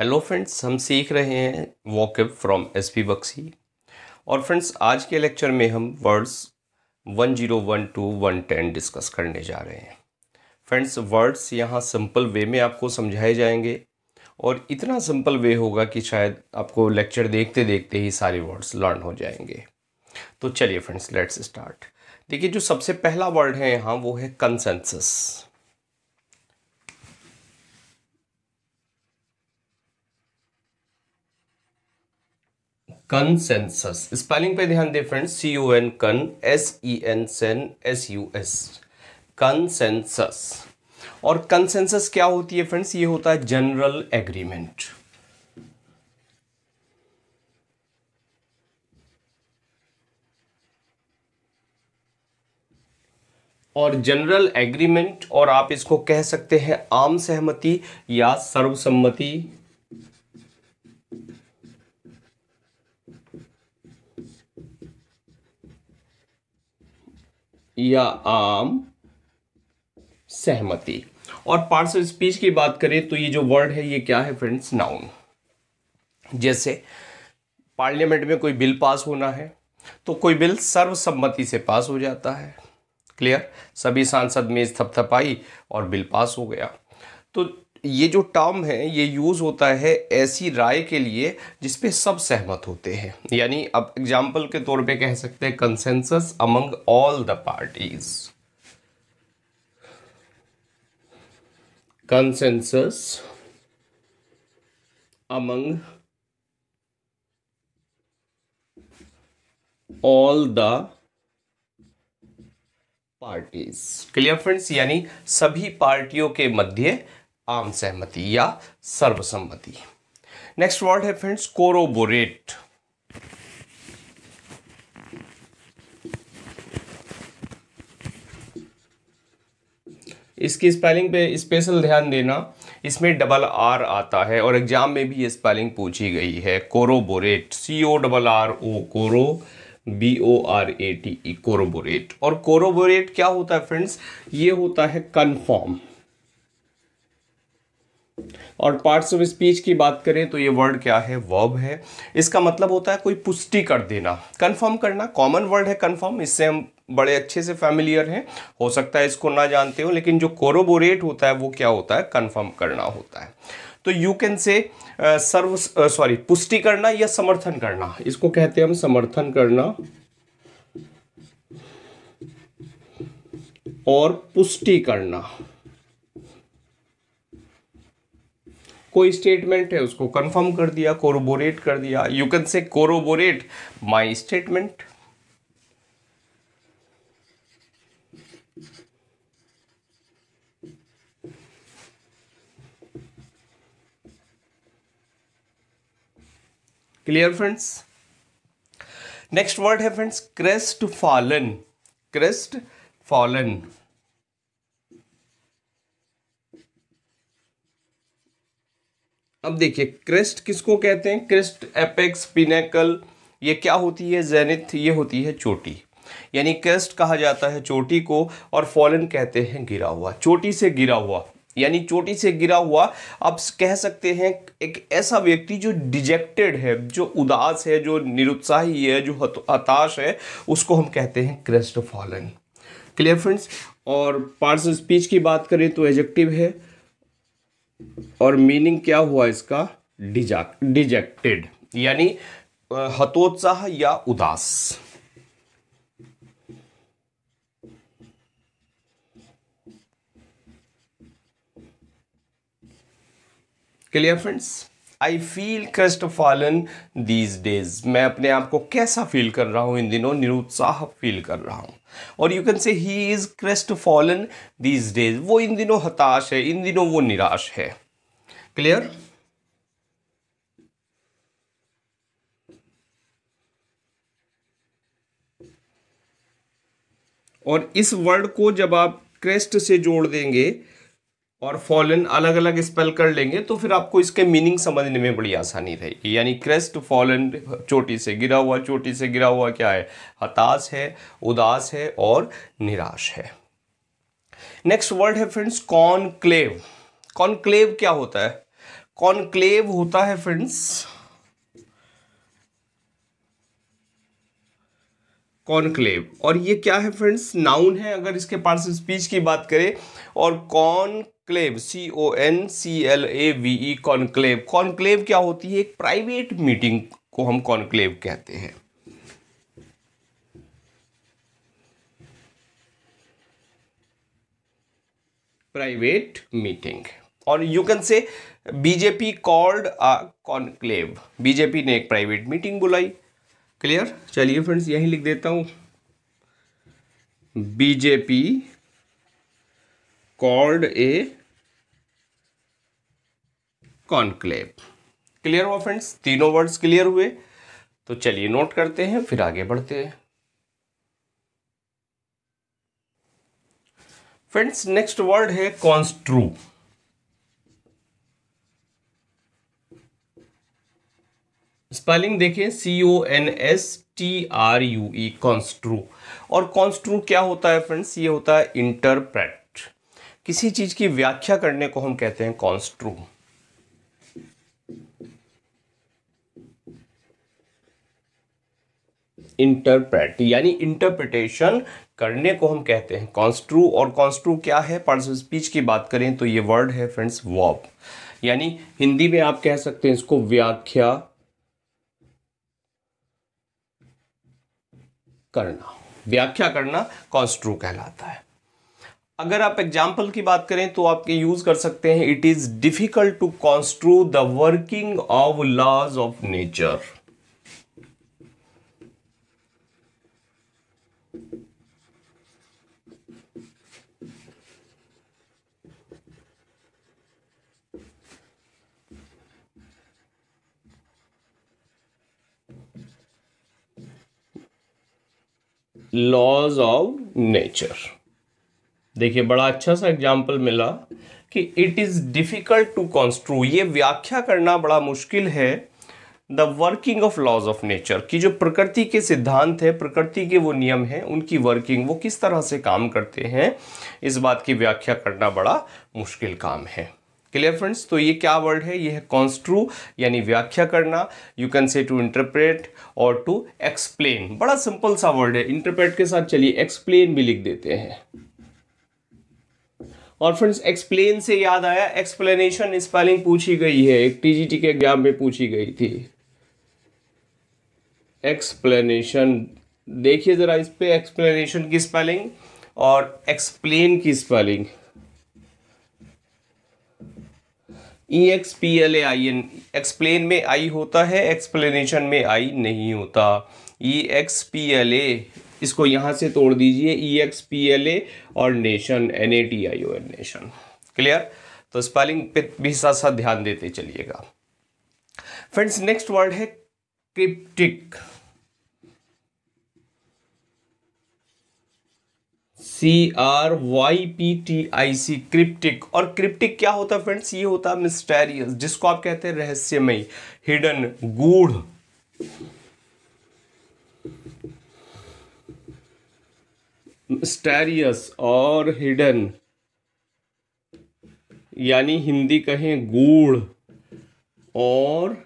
hello friends हम सीख रहे हैं vocab from S P Bakshi और फ्रेंड्स आज के लेक्चर में हम words one zero one two one ten discuss करने जा रहे हैं फ्रेंड्स वर्ड्स यहाँ सिंपल वे में आपको समझाए जाएंगे और इतना सिंपल वे होगा कि शायद आपको लेक्चर देखते देखते ही सारे वर्ड्स लर्न हो जाएंगे तो चलिए फ्रेंड्स लेट्स स्टार्ट देखिए जो सबसे पहला वर्ड है यहाँ वो है कंसेंसस कंसेंसस स्पेलिंग पे ध्यान दें friends C U N con S E N sen S U S consensus और कंसेंसस क्या होती है फ्रेंड्स ये होता है जनरल एग्रीमेंट और जनरल एग्रीमेंट और आप इसको कह सकते हैं आम सहमति या सर्वसम्मति या आम सहमति और पार्ट्स ऑफ स्पीच की बात करें तो ये जो वर्ड है ये क्या है फ्रेंड्स नाउन जैसे पार्लियामेंट में कोई बिल पास होना है तो कोई बिल सर्वसम्मति से पास हो जाता है क्लियर सभी सांसद मेज थपथपाई और बिल पास हो गया तो ये जो टर्म है ये यूज़ होता है ऐसी राय के लिए जिस पे सब सहमत होते हैं यानी अब एग्जाम्पल के तौर पे कह सकते हैं consensus among all the parties consensus among all the parties clear friends यानी सभी पार्टियों के मध्य आम सहमति या सर्वसम्मति नेक्स्ट वर्ड है फ्रेंड्स कोरोबोरेट इसकी स्पेलिंग पे स्पेशल ध्यान देना इसमें डबल आर आता है और एग्जाम में भी ये स्पेलिंग पूछी गई है corroborate C O double R O corro B O R A T E corroborate और कोरोबोरेट क्या होता है फ्रेंड्स ये होता है कन्फर्म और पार्ट्स ऑफ स्पीच की बात करें तो ये वर्ड क्या है वर्ब है इसका मतलब होता है कोई पुष्टि कर देना कंफर्म करना कॉमन वर्ड है कंफर्म इससे हम बड़े अच्छे से फैमिलियर हैं हो सकता है इसको ना जानते हो लेकिन जो कोरोबोरेट होता है वो क्या होता है कंफर्म करना होता है तो यू कैन से सर्व सॉरी पुष्टि करना या समर्थन करना इसको कहते हैं हम समर्थन करना और पुष्टि करना कोई स्टेटमेंट है उसको कंफर्म कर दिया कोरोबोरेट कर दिया you can say corroborate my statement clear friends next word है friends crestfallen crestfallen अब देखिए क्रेस्ट किसको कहते हैं क्रेस्ट एपेक्स पिनेकल ये क्या होती है जेनिथ ये होती है चोटी यानी क्रेस्ट कहा जाता है चोटी को और फॉलन कहते हैं गिरा हुआ चोटी से गिरा हुआ यानी चोटी से गिरा हुआ आप कह सकते हैं एक ऐसा व्यक्ति जो डिजेक्टेड है जो उदास है जो निरुत्साही है जो हताश है उसको हम कहते हैं क्रेस्ट फॉलन क्लियर फ्रेंड्स और पार्सल स्पीच की बात करें तो एजेक्टिव है और मीनिंग क्या हुआ इसका डिजाक डिजेक्टेड यानी हतोत्साह या उदास clear friends I feel crestfallen these days मैं अपने आप को कैसा फील कर रहा हूं इन दिनों निरुत्साह फील कर रहा हूं और you can say he is crestfallen these days वो इन दिनों हताश है इन दिनों वो निराश है क्लियर और इस वर्ड को जब आप क्रेस्ट से जोड़ देंगे और फॉलन अलग अलग स्पेल कर लेंगे तो फिर आपको इसके मीनिंग समझने में बड़ी आसानी रहेगी यानी क्रेस्ट फॉलन चोटी से गिरा हुआ चोटी से गिरा हुआ क्या है हताश है उदास है और निराश है नेक्स्ट वर्ड है फ्रेंड्स कॉन्क्लेव कॉन्क्लेव क्या होता है कॉन्क्लेव होता है फ्रेंड्स कॉन्क्लेव और ये क्या है फ्रेंड्स नाउन है अगर इसके पार्ट्स स्पीच की बात करें और conclave C O N C L A V E e, conclave conclave क्या होती है एक प्राइवेट मीटिंग को हम कॉन्क्लेव कहते हैं प्राइवेट मीटिंग और you can say BJP called a conclave BJP ने एक प्राइवेट मीटिंग बुलाई क्लियर चलिए फ्रेंड्स यहीं लिख देता हूं BJP called a conclave clear हुआ फ्रेंड्स तीनों वर्ड्स क्लियर हुए तो चलिए नोट करते हैं फिर आगे बढ़ते हैं फ्रेंड्स नेक्स्ट वर्ड है कॉन्स्ट्रू स्पेलिंग देखें C O N S T R U E construe और कॉन्स्ट्रू क्या होता है फ्रेंड्स ये होता है इंटरप्रेट किसी चीज़ की व्याख्या करने को हम कहते हैं कॉन्स्ट्रू इंटरप्रेट यानी इंटरप्रिटेशन करने को हम कहते हैं कॉन्स्ट्रू और कॉन्स्ट्रू क्या है पार्ट्स स्पीच की बात करें तो ये वर्ड है फ्रेंड्स वॉब यानी हिंदी में आप कह सकते हैं इसको व्याख्या करना व्याख्या करना कॉन्स्ट्रू कहलाता है अगर आप एग्जाम्पल की बात करें तो आप यूज कर सकते हैं it is difficult to construe the working of laws of nature laws of nature देखिए बड़ा अच्छा सा एग्जाम्पल मिला कि it is difficult to construe ये व्याख्या करना बड़ा मुश्किल है the working of laws of nature कि जो प्रकृति के सिद्धांत है प्रकृति के वो नियम हैं उनकी वर्किंग वो किस तरह से काम करते हैं इस बात की व्याख्या करना बड़ा मुश्किल काम है क्लियर फ्रेंड्स तो ये क्या वर्ड है ये है कॉन्स्ट्रू यानी व्याख्या करना you can say to interpret और टू एक्सप्लेन बड़ा सिंपल सा वर्ड है इंटरप्रेट के साथ चलिए एक्सप्लेन भी लिख देते हैं और फ्रेंड्स एक्सप्लेन से याद आया एक्सप्लेनेशन स्पेलिंग पूछी गई है एक टीजीटी के एग्जाम में पूछी गई थी एक्सप्लेनेशन देखिए ज़रा इस पर एक्सप्लेनेशन की स्पेलिंग और एक्सप्लेन की spelling E X P L A I N explain में आई होता है एक्सप्लेनेशन में आई नहीं होता E X P L A इसको यहाँ से तोड़ दीजिए E X P L A और nation N A T I O N nation clear तो स्पेलिंग पे भी साथ साथ ध्यान देते चलिएगा फ्रेंड्स नेक्स्ट वर्ड है cryptic C R Y P T I C cryptic और क्रिप्टिक क्या होता है फ्रेंड्स ये होता है मिस्टेरियस जिसको आप कहते हैं रहस्यमय हिडन गूढ़ मिस्टेरियस और हिडन यानी हिंदी कहें गूढ़ और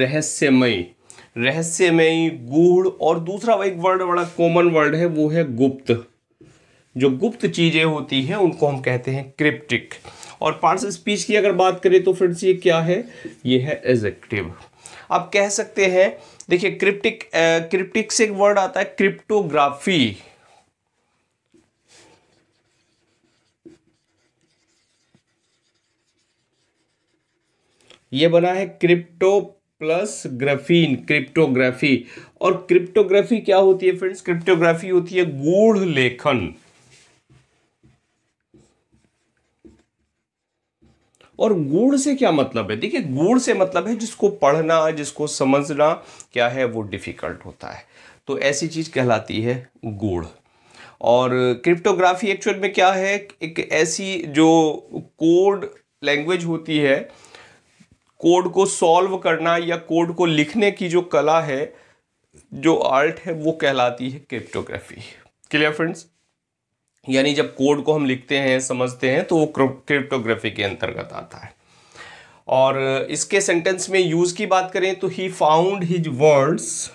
रहस्यमय रहस्यमयी गूढ़ और दूसरा एक वर्ड बड़ा कॉमन वर्ड है वो है गुप्त जो गुप्त चीज़ें होती हैं उनको हम कहते हैं क्रिप्टिक और पार्ट्स स्पीच की अगर बात करें तो फ्रेंड्स ये क्या है ये है एजेक्टिव आप कह सकते हैं देखिए क्रिप्टिक क्रिप्टिक से एक वर्ड आता है क्रिप्टोग्राफी ये बना है क्रिप्टो प्लस ग्राफीन क्रिप्टोग्राफी और क्रिप्टोग्राफी क्या होती है फ्रेंड्स क्रिप्टोग्राफी होती है गूढ़ लेखन और गूढ़ से क्या मतलब है देखिए गूढ़ से मतलब है जिसको पढ़ना जिसको समझना क्या है वो डिफ़िकल्ट होता है तो ऐसी चीज़ कहलाती है गूढ़ और क्रिप्टोग्राफी एक्चुअल में क्या है एक ऐसी जो कोड लैंग्वेज होती है कोड को सॉल्व करना या कोड को लिखने की जो कला है जो आर्ट है वो कहलाती है क्रिप्टोग्राफी क्लियर फ्रेंड्स यानी जब कोड को हम लिखते हैं समझते हैं तो वो क्रिप्टोग्राफी के अंतर्गत आता है और इसके सेंटेंस में यूज की बात करें तो he found his words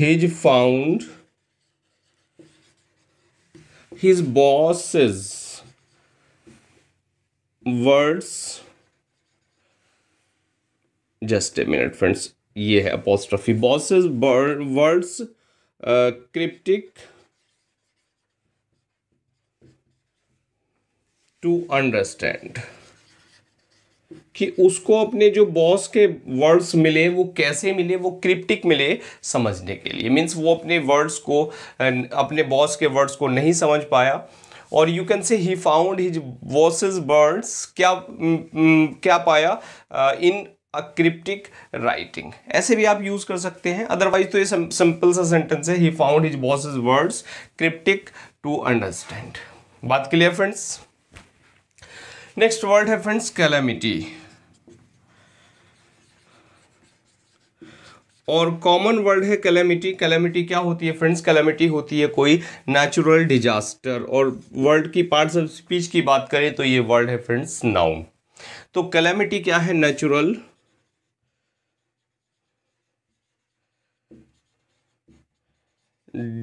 his found his bosses words just a minute friends ये है apostrophe bosses words cryptic to understand कि उसको अपने जो बॉस के वर्ड्स मिले वो कैसे मिले वो क्रिप्टिक मिले समझने के लिए मीन्स वो अपने वर्ड्स को अपने बॉस के वर्ड्स को नहीं समझ पाया और you can say he found his bosses words क्या mm, mm, क्या पाया इन uh, क्रिप्टिक राइटिंग ऐसे भी आप यूज कर सकते हैं अदरवाइज तो ये सिंपल सा सेंटेंस है he found his boss words cryptic to understand बात क्लियर फ्रेंड्स नेक्स्ट वर्ड है फ्रेंड्स कैलामिटी और कॉमन वर्ड है कैलेमिटी कैलेमिटी क्या होती है फ्रेंड्स कैलेमिटी होती है कोई नेचुरल डिजास्टर और वर्ल्ड की पार्ट्स ऑफ स्पीच की बात करें तो ये वर्ड है फ्रेंड्स नाउन तो कैलेमिटी क्या है नेचुरल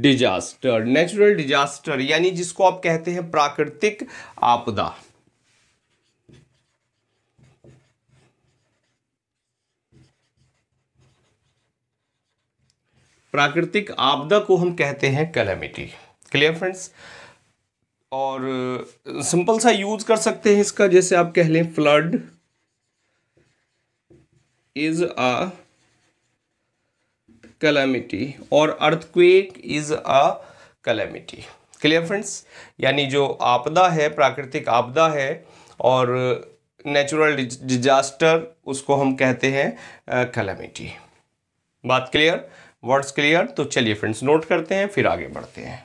डिजास्टर नेचुरल डिजास्टर यानी जिसको आप कहते हैं प्राकृतिक आपदा प्राकृतिक आपदा को हम कहते हैं कैलेमिटी क्लियर फ्रेंड्स और सिंपल सा यूज कर सकते हैं इसका जैसे आप कह लें फ्लड इज अ कलेमिटी और earthquake is a calamity clear friends यानी जो आपदा है प्राकृतिक आपदा है और नेचुरल डिजास्टर उसको हम कहते हैं कलेमिटी बात क्लियर वर्ड्स क्लियर तो चलिए फ्रेंड्स नोट करते हैं फिर आगे बढ़ते हैं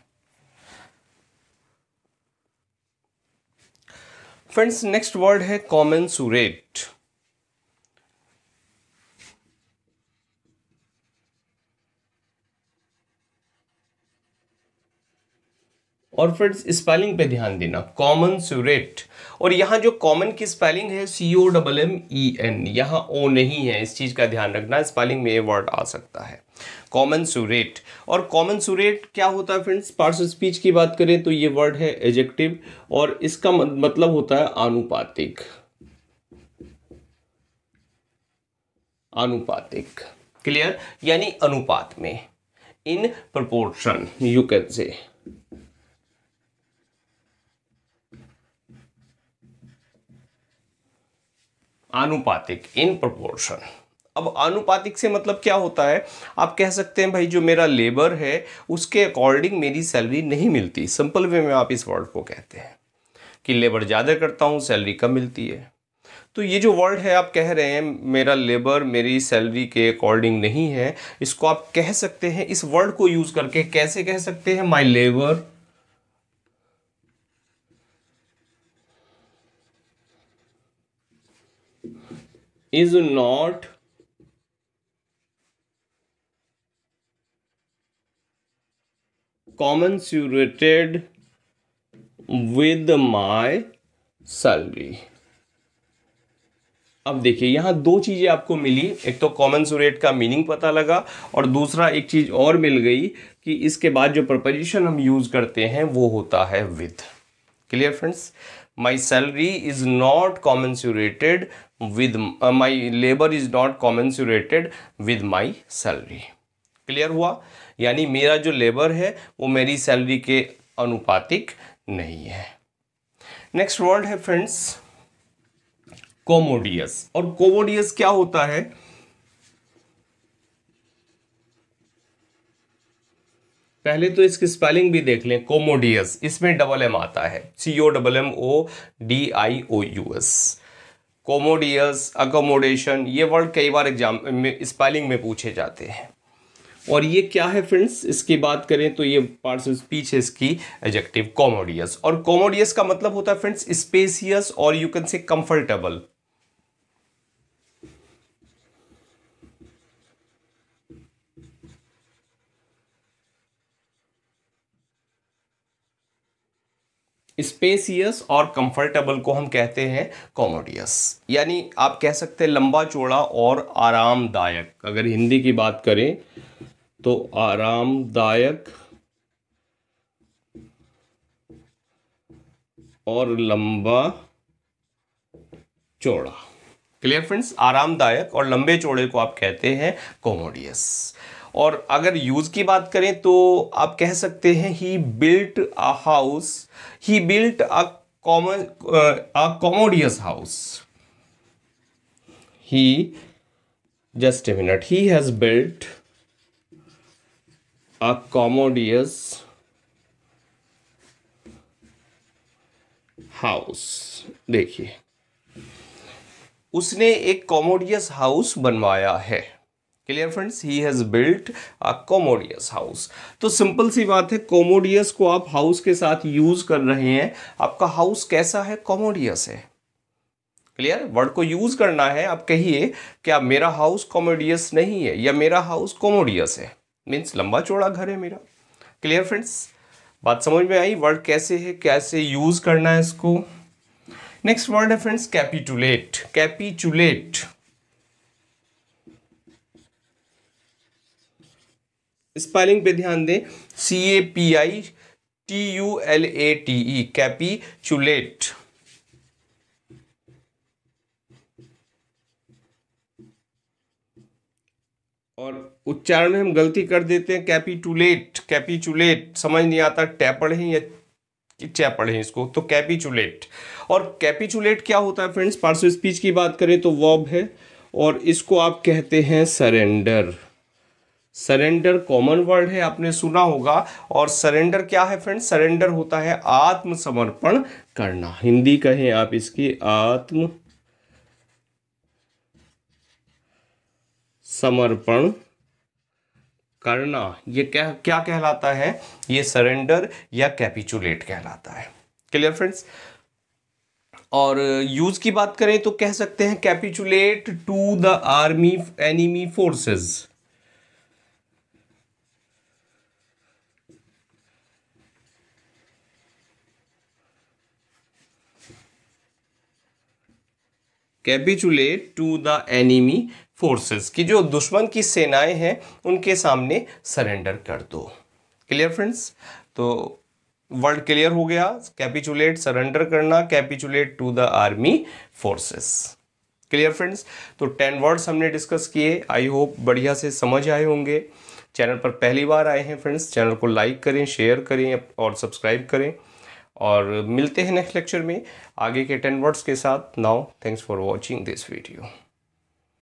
फ्रेंड्स नेक्स्ट वर्ड है कॉमन सूरेट और फ्रेंड्स स्पेलिंग पे ध्यान देना कॉमन सुरेट और यहाँ जो कॉमन की स्पेलिंग है C O double M E N यहाँ ओ नहीं है इस चीज़ का ध्यान रखना स्पेलिंग में ये वर्ड आ सकता है कॉमन सुरेट और कॉमन सुरेट क्या होता है फ्रेंड्स पार्स स्पीच की बात करें तो ये वर्ड है एजेक्टिव और इसका मतलब होता है आनुपातिक आनुपातिक क्लियर यानी अनुपात में इन प्रपोर्शन यू कैन से आनुपातिक इन प्रोपोर्शन अब आनुपातिक से मतलब क्या होता है आप कह सकते हैं भाई जो मेरा लेबर है उसके अकॉर्डिंग मेरी सैलरी नहीं मिलती सिंपल वे में आप इस वर्ड को कहते हैं कि लेबर ज़्यादा करता हूँ सैलरी कम मिलती है तो ये जो वर्ड है आप कह रहे हैं मेरा लेबर मेरी सैलरी के अकॉर्डिंग नहीं है इसको आप कह सकते हैं इस वर्ड को यूज़ करके कैसे कह सकते हैं my labour is not commensurated with my salary अब देखिए यहां दो चीज़ें आपको मिली एक तो कॉमन सुरेट का मीनिंग पता लगा और दूसरा एक चीज़ और मिल गई कि इसके बाद जो प्रपोजिशन हम यूज़ करते हैं वो होता है with clear friends my salary is not commensurated with uh, my labor is not commensurated with my salary clear hua yani mera jo labor hai wo meri salary ke anupatik nahi hai next word hai friends commodious aur commodious kya hota hai पहले तो इसकी spelling भी देख लें कोमोडियस इसमें double M आता है C O double M O D I O U S commodious accommodation ये वर्ड कई बार एग्जाम में स्पेलिंग में पूछे जाते हैं और ये क्या है फ्रेंड्स इसकी बात करें तो ये पार्ट्स ऑफ स्पीच है इसकी एजेक्टिव कॉमोडियस और कॉमोडियस का मतलब होता है फ्रेंड्स स्पेसियस और you can say comfortable spacious और कंफर्टेबल को हम कहते हैं कॉमोडियस यानी आप कह सकते हैं लंबा चौड़ा और आरामदायक अगर हिंदी की बात करें तो आरामदायक और लंबा चौड़ा क्लियर फ्रेंड्स आरामदायक और लंबे चौड़े को आप कहते हैं कॉमोडियस और अगर यूज़ की बात करें तो आप कह सकते हैं he built a house he built a a commodious house he just a minute he has built a commodious house देखिए उसने एक कॉमोडियस हाउस बनवाया है clear friends he has built a commodious house तो सिंपल सी बात है कोमोडियस को आप हाउस के साथ यूज कर रहे हैं आपका हाउस कैसा है कोमोडियस है क्लियर वर्ड को यूज करना है आप कहिए क्या मेरा हाउस कॉमोडियस नहीं है या मेरा हाउस कॉमोडियस है मीन्स लंबा चौड़ा घर है मेरा क्लियर फ्रेंड्स बात समझ में आई वर्ड कैसे है कैसे यूज करना है इसको नेक्स्ट वर्ड है फ्रेंड्स कैपिटुलेट कैपिचुलेट स्पेलिंग पे ध्यान दें C A P I T U L A T E capitulate और उच्चारण में हम गलती कर देते हैं कैपीटुलेट कैपीचुलेट समझ नहीं आता टै पढ़े या चै पढ़े इसको तो कैपिचुलेट और कैपीचुलेट क्या होता है फ्रेंड्स पार्सो स्पीच की बात करें तो वॉब है और इसको आप कहते हैं सरेंडर सरेंडर कॉमन वर्ड है आपने सुना होगा और सरेंडर क्या है फ्रेंड सरेंडर होता है आत्मसमर्पण करना हिंदी कहें आप इसकी आत्म समर्पण करना ये क्या क्या कहलाता है ये सरेंडर या कैपिचुलेट कहलाता है क्लियर फ्रेंड्स और यूज की बात करें तो कह सकते हैं capitulate to the army enemy forces capitulate to the enemy forces कि जो दुश्मन की सेनाएं हैं उनके सामने सरेंडर कर दो क्लियर फ्रेंड्स तो वर्ड क्लियर हो गया कैपिचुलेट सरेंडर करना capitulate to the army forces clear friends तो टेन वर्ड्स हमने डिस्कस किए आई होप बढ़िया से समझ आए होंगे चैनल पर पहली बार आए हैं फ्रेंड्स चैनल को लाइक करें शेयर करें और सब्सक्राइब करें और मिलते हैं नेक्स्ट लेक्चर में आगे के टेन वर्ड्स के साथ now thanks for watching this video